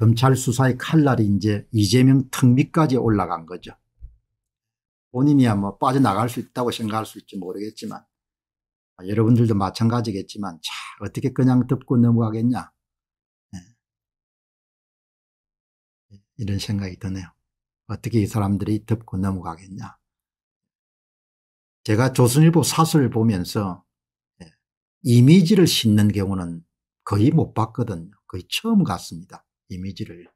검찰 수사의 칼날이 이제 이재명 특미까지 올라간 거죠. 본인이야 뭐 빠져나갈 수 있다고 생각할 수 있지 모르겠지만 아, 여러분들도 마찬가지겠지만 자 어떻게 그냥 덮고 넘어가겠냐 네. 이런 생각이 드네요. 어떻게 이 사람들이 덮고 넘어가겠냐. 제가 조선일보 사설을 보면서 예, 이미지를 싣는 경우는 거의 못 봤거든요. 거의 처음 갔습니다. 이미지를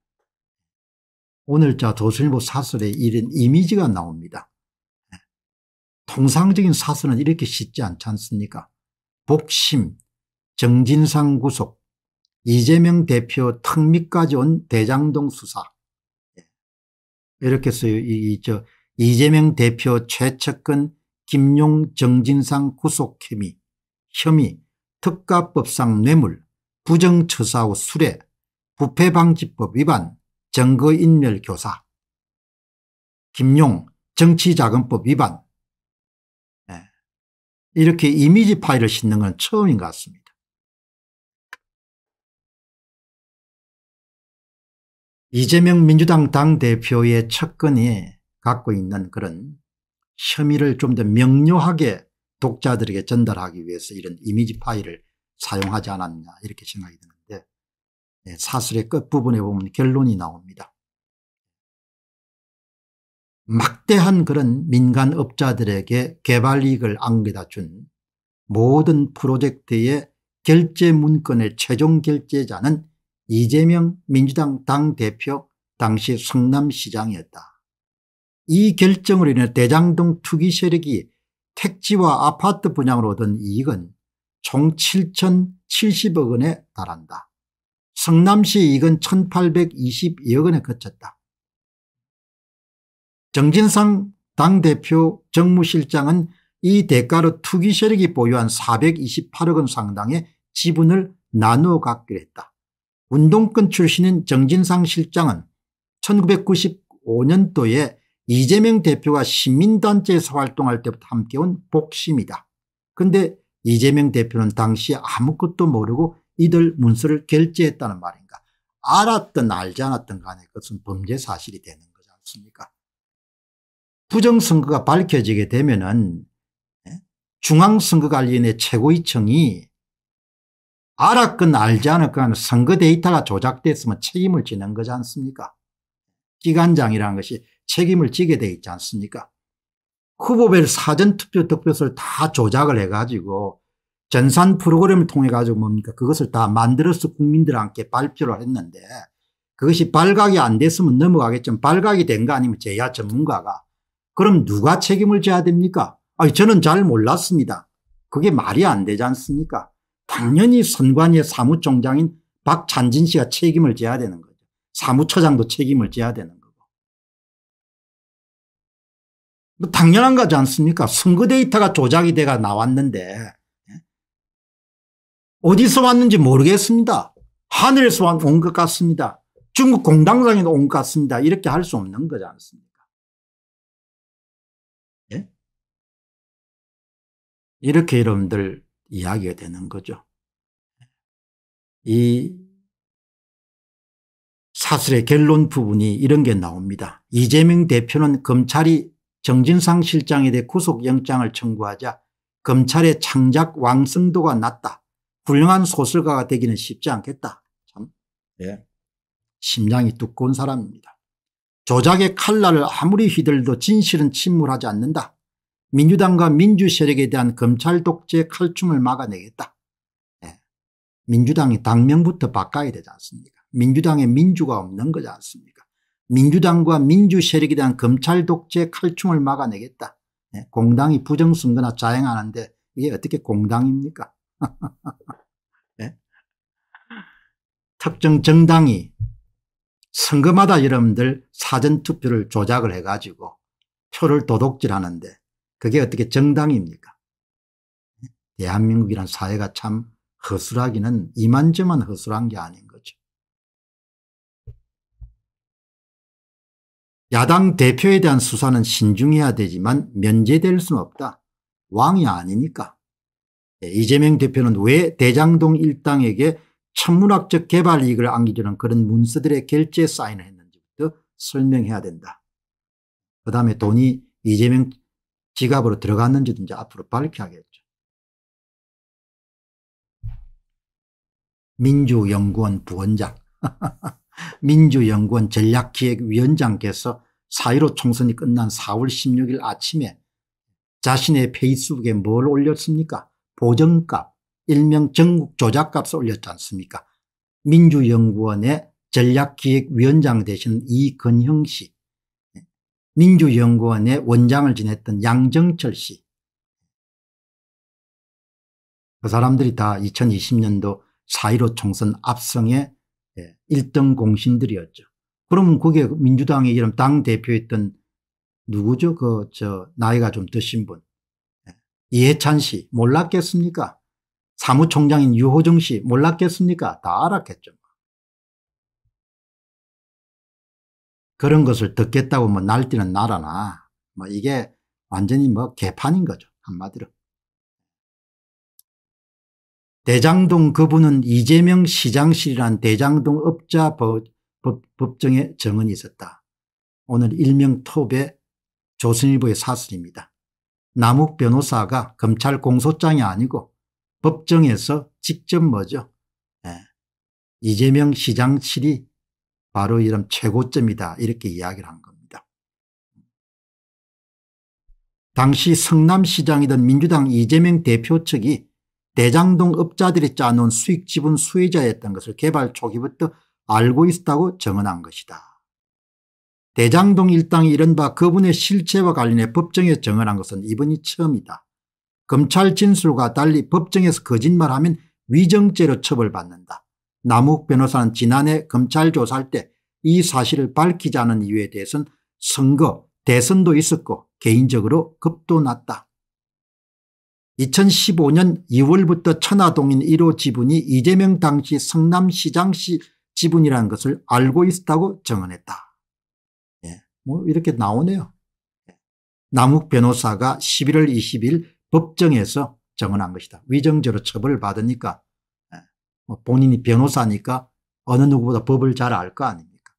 오늘자 도순일보 사설에 이런 이미지가 나옵니다. 예. 통상적인 사설은 이렇게 쉽지 않지 않습니까 복심, 정진상 구속, 이재명 대표 턱밑까지 온 대장동 수사 예. 이렇게 해서 이, 저 이재명 대표 최측근 김용 정진상 구속 혐의 혐의 특가법상 뇌물 부정처사 후 수뢰 부패방지법 위반, 증거인멸 교사, 김용, 정치자금법 위반 네. 이렇게 이미지 파일을 싣는 건 처음인 것 같습니다. 이재명 민주당 당대표의 첫건이 갖고 있는 그런 혐의를 좀 더 명료하게 독자들에게 전달하기 위해서 이런 이미지 파일을 사용하지 않았냐 이렇게 생각이 듭니다. 예, 사슬의 끝부분에 보면 결론이 나옵니다. 막대한 그런 민간업자들에게 개발이익을 안겨다 준 모든 프로젝트의 결제 문건의 최종 결제자는 이재명 민주당 당대표 당시 성남시장이었다. 이 결정으로 인해 대장동 투기 세력이 택지와 아파트 분양으로 얻은 이익은 총 7,070억 원에 달한다. 성남시 이은1 8 2 2억원에 그쳤다. 정진상 당대표 정무실장은 이 대가로 투기 세력이 보유한 428억 원 상당의 지분을 나누어 갖기로 했다. 운동권 출신인 정진상 실장은 1995년도에 이재명 대표가 시민단체에서 활동할 때부터 함께온 복심이다. 근데 이재명 대표는 당시 아무것도 모르고 이들 문서를 결제했다는 말인가. 알았든 알지 않았든 간에 그것은 범죄 사실이 되는 거지 않습니까? 부정선거가 밝혀지게 되면은 예? 중앙선거관리위원회 최고위층이 알았건 알지 않았건 선거 데이터가 조작됐으면 책임을 지는 거지 않습니까? 기관장이라는 것이 책임을 지게 돼 있지 않습니까? 후보별 사전투표 득표수를 다 조작을 해가지고 전산 프로그램을 통해 가지고 뭡니까 그것을 다 만들어서 국민들한테 발표를 했는데 그것이 발각이 안 됐으면 넘어가겠지만 발각이 된 거 아니면 제야 전문가가 그럼 누가 책임을 져야 됩니까? 아니 저는 잘 몰랐습니다. 그게 말이 안 되지 않습니까? 당연히 선관위의 사무총장인 박찬진 씨가 책임을 져야 되는 거죠. 사무처장도 책임을 져야 되는 거고. 뭐 당연한 거지 않습니까? 선거 데이터가 조작이 돼가 나왔는데 어디서 왔는지 모르겠습니다. 하늘에서 온 것 같습니다. 중국 공당장에도 온 것 같습니다. 이렇게 할 수 없는 거지 않습니까? 예? 이렇게 여러분들 이야기가 되는 거죠. 이사슬의 결론 부분이 이런 게 나옵니다. 이재명 대표는 검찰이 정진상 실장에 대해 구속영장을 청구하자 검찰의 창작 왕성도가 낮다. 훌륭한 소설가가 되기는 쉽지 않겠다. 참, 예. 심장이 두꺼운 사람입니다. 조작의 칼날을 아무리 휘둘도 진실은 침몰하지 않는다. 민주당과 민주 세력에 대한 검찰 독재 칼춤을 막아내겠다. 예. 민주당이 당명부터 바꿔야 되지 않습니까? 민주당에 민주가 없는 거지 않습니까? 민주당과 민주 세력에 대한 검찰 독재 칼춤을 막아내겠다. 예. 공당이 부정선거나 자행하는데 이게 어떻게 공당입니까? 특정 정당이 선거마다 여러분들 사전투표를 조작을 해가지고 표를 도둑질하는데 그게 어떻게 정당입니까 대한민국이란 사회가 참 허술하기는 이만저만 허술한 게 아닌 거죠. 야당 대표에 대한 수사는 신중해야 되지만 면제될 수는 없다. 왕이 아니니까. 예, 이재명 대표는 왜 대장동 일당에게 천문학적 개발 이익을 안기려는 그런 문서들의 결제 사인을 했는지부터 설명해야 된다. 그 다음에 돈이 이재명 지갑으로 들어갔는지도 이제 앞으로 밝혀야겠죠. 민주연구원 부원장, 민주연구원 전략기획위원장께서 4.15 총선이 끝난 4월 16일 아침에 자신의 페이스북에 뭘 올렸습니까? 보정값, 일명 전국 조작값을 올렸지 않습니까 민주연구원의 전략기획위원장 되신 이근형 씨 민주연구원의 원장을 지냈던 양정철 씨그 사람들이 다 2020년도 4.15 총선 압승의 1등 예, 공신들이었죠. 그러면 그게 민주당의 이름 당대표였던 누구죠? 그, 저, 나이가 좀 드신 분. 예, 이해찬 씨, 몰랐겠습니까? 사무총장인 유호정 씨 몰랐겠습니까? 다 알았겠죠. 그런 것을 듣겠다고 뭐 날뛰는 나라나 뭐 이게 완전히 뭐 개판인 거죠. 한마디로. 대장동 그분은 이재명 시장실이란 대장동 업자 법, 정의 정은이 있었다. 오늘 일명 톱의 조선일보의 사슬입니다 남욱 변호사가 검찰 공소장이 아니고 법정에서 직접 뭐죠? 예. 이재명 시장실이 바로 이런 최고점이다 이렇게 이야기를 한 겁니다. 당시 성남시장이던 민주당 이재명 대표 측이 대장동 업자들이 짜놓은 수익 지분 수혜자였던 것을 개발 초기부터 알고 있었다고 증언한 것이다. 대장동 일당이 이른바 그분의 실체와 관련해 법정에 증언한 것은 이번이 처음이다. 검찰 진술과 달리 법정에서 거짓말하면 위정죄로 처벌받는다. 남욱 변호사는 지난해 검찰 조사할 때 이 사실을 밝히지 않은 이유에 대해서는 선거, 대선도 있었고 개인적으로 겁도 났다. 2015년 2월부터 천화동인 1호 지분이 이재명 당시 성남시장시 지분이라는 것을 알고 있었다고 증언했다. 예, 뭐 이렇게 나오네요. 예. 남욱 변호사가 11월 20일 법정에서 정언한 것이다. 위정죄로 처벌을 받으니까 예, 뭐 본인이 변호사니까 어느 누구보다 법을 잘 알 거 아닙니까.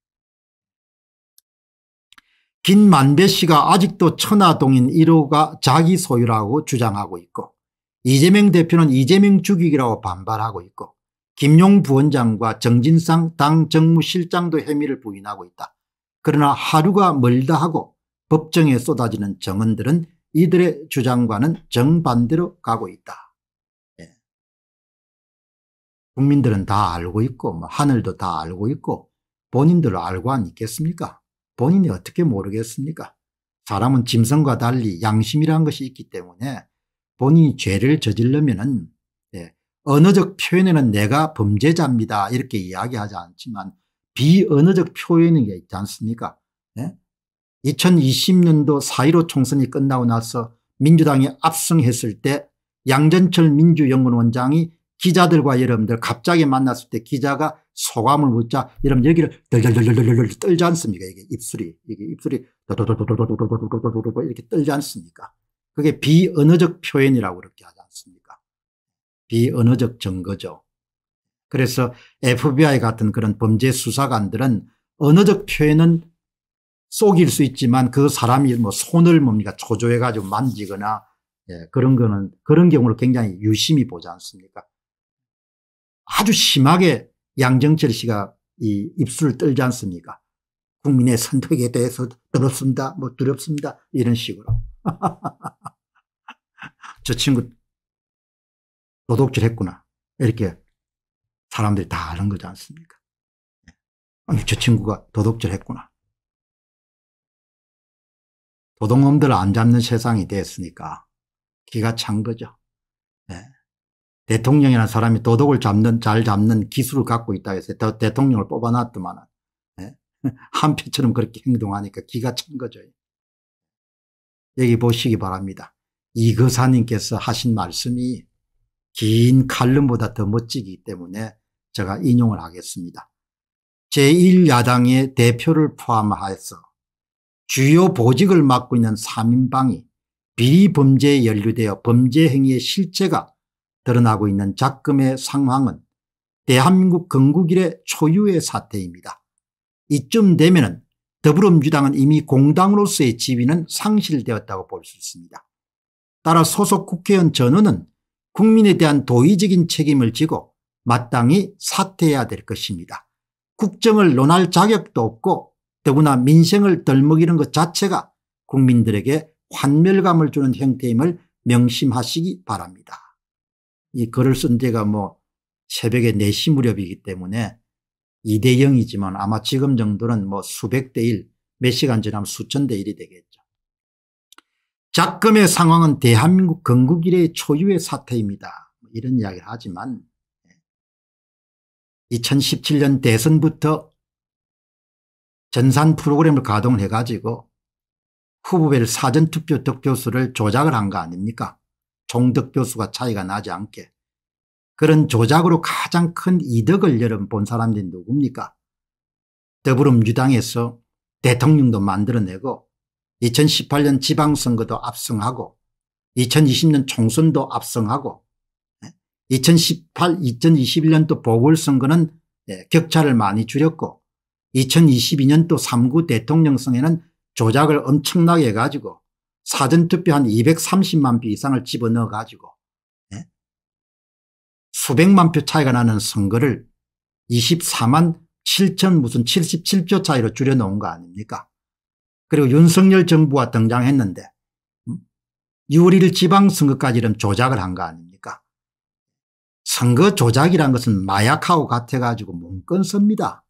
김만배 씨가 아직도 천화동인 1호가 자기 소유라고 주장하고 있고 이재명 대표는 이재명 죽이기라고 반발하고 있고 김용 부원장과 정진상 당 정무실장도 혐의를 부인하고 있다. 그러나 하루가 멀다 하고 법정에 쏟아지는 정언들은 이들의 주장과는 정반대로 가고 있다. 예. 국민들은 다 알고 있고 뭐 하늘도 다 알고 있고 본인들 알고 안 있겠습니까? 본인이 어떻게 모르겠습니까? 사람은 짐승과 달리 양심이라는 것이 있기 때문에 본인이 죄를 저지르면은 예, 언어적 표현에는 내가 범죄자입니다 이렇게 이야기하지 않지만 비언어적 표현이 있지 않습니까? 예? 2020년도 4.15 총선이 끝나고 나서 민주당이 압승했을 때 양전철 민주연구원원장이 기자들과 여러분들 갑자기 만났을 때 기자가 소감을 묻자 여러분 여기를 덜덜덜덜덜 떨지 않습니까 이게 입술이 이게 입술이 도도도도도도도도도도도도 이렇게 떨지 않습니까 그게 비언어적 표현이라고 그렇게 하지 않습니까 비언어적 증거죠 그래서 FBI 같은 그런 범죄 수사관들은 언어적 표현은 속일 수 있지만 그 사람이 뭐 손을 뭡니까 초조해 가지고 만지거나 예, 그런 거는 그런 경우를 굉장히 유심히 보지 않습니까? 아주 심하게 양정철 씨가 이 입술을 떨지 않습니까? 국민의 선택에 대해서 두렵습니다. 뭐 두렵습니다. 이런 식으로. 저 친구 도둑질 했구나. 이렇게 사람들이 다 아는 거지 않습니까? 예. 저 친구가 도둑질 했구나. 도둑놈들 안 잡는 세상이 됐으니까 기가 찬 거죠. 네. 대통령이라는 사람이 도둑을 잡는 잘 잡는 기술을 갖고 있다 해서 대통령을 뽑아놨더만 네. 한표처럼 그렇게 행동하니까 기가 찬 거죠. 여기 보시기 바랍니다. 이거사님께서 하신 말씀이 긴 칼럼보다 더 멋지기 때문에 제가 인용을 하겠습니다. 제1야당의 대표를 포함하여서 주요 보직을 맡고 있는 3인방이 비리 범죄에 연루되어 범죄 행위의 실체가 드러나고 있는 작금의 상황은 대한민국 건국 일의 초유의 사태입니다. 이쯤 되면 더불어민주당은 이미 공당으로서의 지위는 상실되었다고 볼 수 있습니다. 따라 소속 국회의원 전원은 국민에 대한 도의적인 책임을 지고 마땅히 사퇴해야 될 것입니다. 국정을 논할 자격도 없고 더구나 민생을 덜먹이는 것 자체가 국민들에게 환멸감을 주는 형태임을 명심하시기 바랍니다. 이 글을 쓴 데가 뭐 새벽에 4시 무렵이기 때문에 2대 0이지만 아마 지금 정도는 뭐 수백 대 1, 몇 시간 지나면 수천 대 1이 되겠죠. 작금의 상황은 대한민국 건국 이래 초유의 사태입니다. 뭐 이런 이야기를 하지만 2017년 예. 대선부터 전산 프로그램을 가동을 해가지고 후보별 사전투표 득표수를 조작을 한 거 아닙니까? 종득표수가 차이가 나지 않게. 그런 조작으로 가장 큰 이득을 여름 본 사람들이 누굽니까? 더불어민주당에서 대통령도 만들어내고 2018년 지방선거도 압승하고 2020년 총선도 압승하고 2018, 예, 2021년도 보궐선거는 예, 격차를 많이 줄였고 2022년 또 3구 대통령 성에는 조작을 엄청나게 해가지고 사전투표 한 230만 표 이상을 집어넣어 가지고 예? 수백만 표 차이가 나는 선거를 24만 7천 무슨 77조 차이로 줄여놓은 거 아닙니까 그리고 윤석열 정부가 등장했는데 6월 음? 1일 지방선거까지 이런 조작을 한 거 아닙니까 선거 조작이란 것은 마약하고 같아가지고 문건 섭니다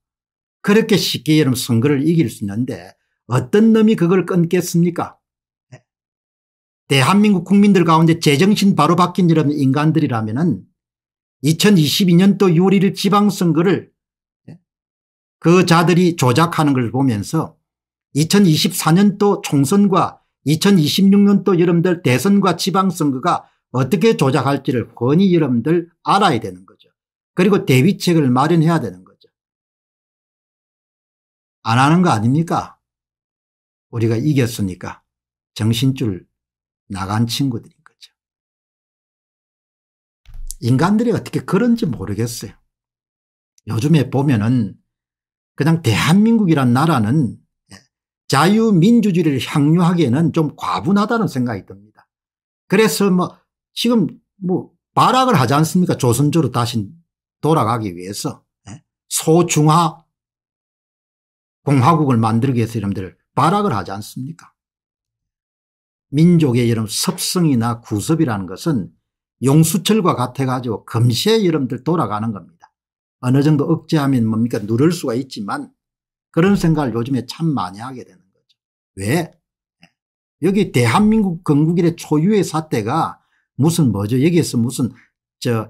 그렇게 쉽게 여러분 선거를 이길 수 있는데 어떤 놈이 그걸 끊겠습니까? 예. 대한민국 국민들 가운데 제정신 바로 바뀐 여러분 인간들이라면 은 2022년도 6일 지방선거를 예, 그 자들이 조작하는 걸 보면서 2024년도 총선과 2026년도 여러분들 대선과 지방선거가 어떻게 조작할지를 훤히 여러분들 알아야 되는 거죠. 그리고 대비책을 마련해야 되는 거죠. 안 하는 거 아닙니까? 우리가 이겼으니까 정신줄 나간 친구들인 거죠. 인간들이 어떻게 그런지 모르겠어요. 요즘에 보면은 그냥 대한민국이란 나라는 자유민주주의를 향유하기에는 좀 과분하다는 생각이 듭니다. 그래서 뭐 지금 뭐 발악을 하지 않습니까? 조선조로 다시 돌아가기 위해서 예? 소중하 공화국을 만들기 위해서 여러분들 발악을 하지 않습니까? 민족의 여러분 섭성이나 구섭이라는 것은 용수철과 같아가지고 금세 시 여러분들 돌아가는 겁니다. 어느 정도 억제하면 뭡니까 누를 수가 있지만 그런 생각을 요즘에 참 많이 하게 되는 거죠. 왜? 예. 여기 대한민국 건국일의 초유의 사태가 무슨 뭐죠? 여기에서 무슨 저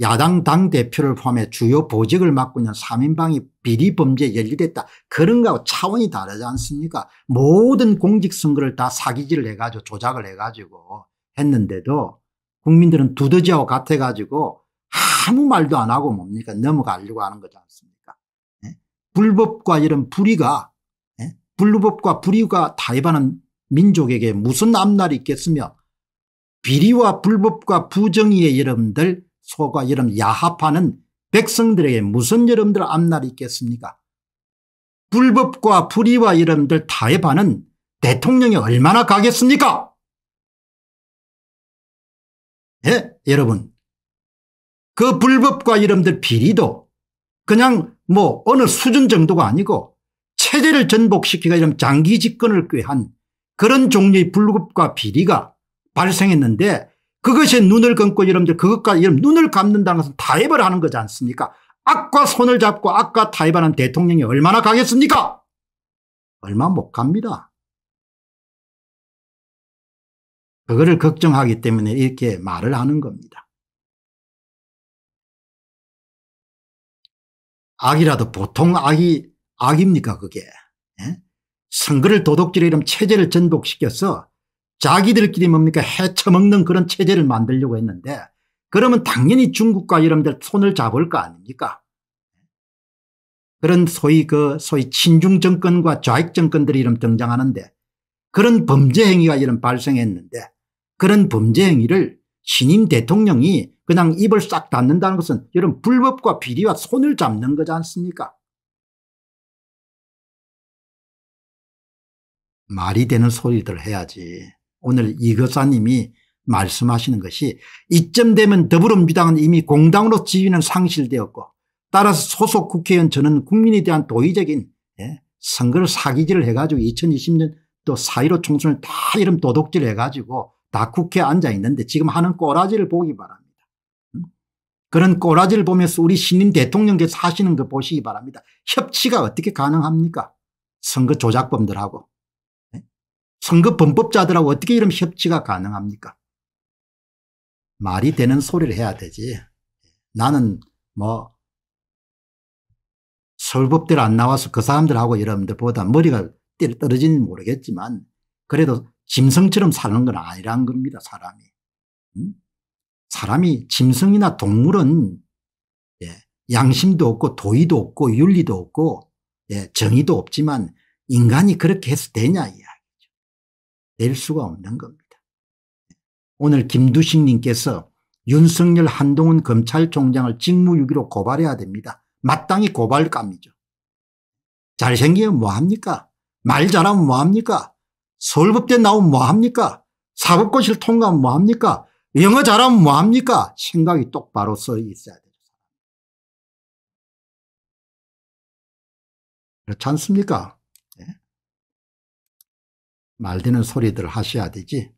야당 당대표를 포함해 주요 보직을 맡고 있는 3인방이 비리 범죄에 연루됐다. 그런 거하고 차원이 다르지 않습니까? 모든 공직선거를 다 사기질을 해가지고 조작을 해가지고 했는데도 국민들은 두더지하고 같아가지고 아무 말도 안 하고 뭡니까? 넘어가려고 하는 거지 않습니까? 예? 불법과 이런 불의가, 예? 불법과 불의가 다입하는 민족에게 무슨 앞날이 있겠으며 비리와 불법과 부정의에 여러분들 소가 여름 야합하는 백성들에게 무슨 여름들 앞날이 있겠습니까 불법과 불의와 여름들 타협하는 대통령이 얼마나 가겠습니까 예 여러분 그 불법과 여름들 비리도 그냥 뭐 어느 수준 정도가 아니고 체제를 전복시키가 이런 장기 집권을 꾀한 그런 종류의 불급과 비리가 발생했는데 그것이 눈을 감고 여러분들 그것과 여러분 눈을 감는다는 것은 타협을 하는 거지 않습니까? 악과 손을 잡고 악과 타협하는 대통령이 얼마나 가겠습니까? 얼마 못 갑니다. 그거를 걱정하기 때문에 이렇게 말을 하는 겁니다. 악이라도 보통 악이 악입니까 그게? 예? 선거를 도둑질해 이런 체제를 전복시켜서 자기들끼리 뭡니까 해쳐먹는 그런 체제를 만들려고 했는데 그러면 당연히 중국과 여러분들 손을 잡을 거 아닙니까 그런 소위 그 소위 친중 정권과 좌익 정권들이 이름 등장하는데 그런 범죄 행위가 이런 발생했는데 그런 범죄 행위를 신임 대통령이 그냥 입을 싹 닫는다는 것은 이런 불법과 비리와 손을 잡는 거지 않습니까 말이 되는 소리들 해야지 오늘 이 거사님이 말씀하시는 것이 이쯤 되면 더불어민주당은 이미 공당으로 지위는 상실되었고 따라서 소속 국회의원 저는 국민에 대한 도의적인 예, 선거를 사기질을 해가지고 2020년 또 4.15 총선을 다 이름 도둑질 해가지고 다 국회에 앉아 있는데 지금 하는 꼬라지를 보기 바랍니다. 음? 그런 꼬라지를 보면서 우리 신임 대통령께서 하시는 거 보시기 바랍니다. 협치가 어떻게 가능합니까? 선거 조작범들하고. 선거 범법자들하고 어떻게 이런 협치가 가능합니까? 말이 되는 소리를 해야 되지. 나는 뭐서법대로안 나와서 그 사람들하고 여러분들보다 머리가 떨어지는 모르겠지만 그래도 짐승처럼 사는 건 아니란 겁니다 사람이. 음? 사람이 짐승이나 동물은 예, 양심도 없고 도의도 없고 윤리도 없고 예, 정의도 없지만 인간이 그렇게 해서 되냐 예. 낼 수가 없는 겁니다. 오늘 김두식 님께서 윤석열 한동훈 검찰총장을 직무유기로 고발해야 됩니다. 마땅히 고발감이죠. 잘생기면 뭐합니까? 말 잘하면 뭐합니까? 서울법대 나오면 뭐합니까? 사법고시를 통과하면 뭐합니까? 영어 잘하면 뭐합니까? 생각이 똑바로 서 있어야 돼요. 그렇지 않습니까? 말되는 소리들 하셔야 되지